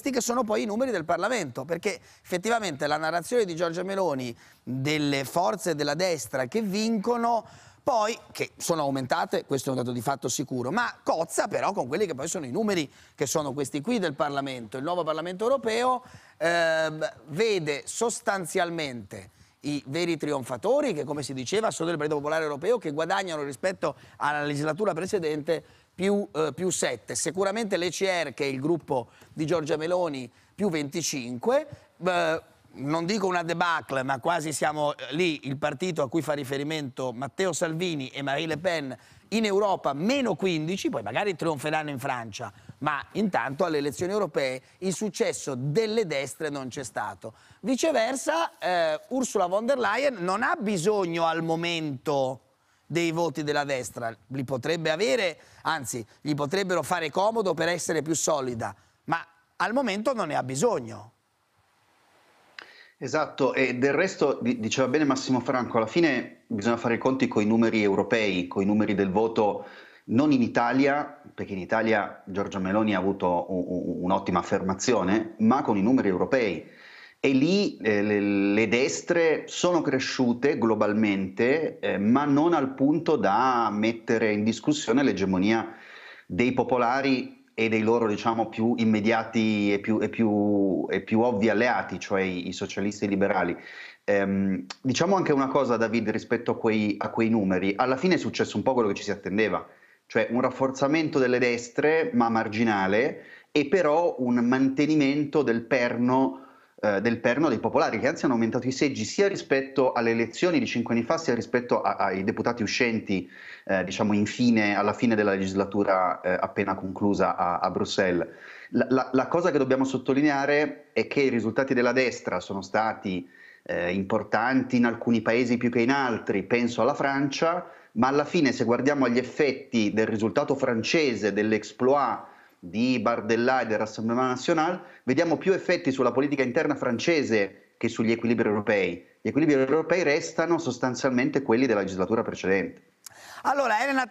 questi che sono poi i numeri del Parlamento, perché effettivamente la narrazione di Giorgia Meloni delle forze della destra che vincono poi, che sono aumentate, questo è un dato di fatto sicuro, ma cozza però con quelli che poi sono i numeri, che sono questi qui del Parlamento. Il nuovo Parlamento europeo eh, vede sostanzialmente i veri trionfatori, che come si diceva sono del Partito Popolare Europeo, che guadagnano rispetto alla legislatura precedente più, eh, più 7, sicuramente l'ECR che è il gruppo di Giorgia Meloni più 25, eh, non dico una debacle, ma quasi siamo eh, lì, il partito a cui fa riferimento Matteo Salvini e Marie Le Pen in Europa meno 15, poi magari trionferanno in Francia, ma intanto alle elezioni europee il successo delle destre non c'è stato. Viceversa, eh, Ursula von der Leyen non ha bisogno al momento dei voti della destra, li potrebbe avere, anzi gli potrebbero fare comodo per essere più solida, ma al momento non ne ha bisogno. Esatto, e del resto diceva bene Massimo Franco, alla fine bisogna fare i conti con i numeri europei, con i numeri del voto non in Italia, perché in Italia Giorgio Meloni ha avuto un'ottima affermazione, ma con i numeri europei. E lì eh, le, destre sono cresciute globalmente, eh, ma non al punto da mettere in discussione l'egemonia dei popolari e dei loro diciamo, più immediati e più, e, più, e più, ovvi alleati, cioè i, i socialisti liberali. Ehm, diciamo anche una cosa, David, rispetto a quei, a quei numeri. Alla fine è successo un po' quello che ci si attendeva, cioè un rafforzamento delle destre, ma marginale, e però un mantenimento del perno eh, del perno dei popolari, che anzi hanno aumentato i seggi sia rispetto alle elezioni di cinque anni fa, sia rispetto a, ai deputati uscenti, eh, diciamo, infine, alla fine della legislatura eh, appena conclusa a, a Bruxelles. La, la, la, cosa che dobbiamo sottolineare è che i risultati della destra sono stati eh, importanti in alcuni paesi più che in altri, penso alla Francia, ma alla fine se guardiamo agli effetti del risultato francese dell'exploit di Bardella e del Rassemblement National, vediamo più effetti sulla politica interna francese che sugli equilibri europei. Gli equilibri europei restano sostanzialmente quelli della legislatura precedente. Allora, Elena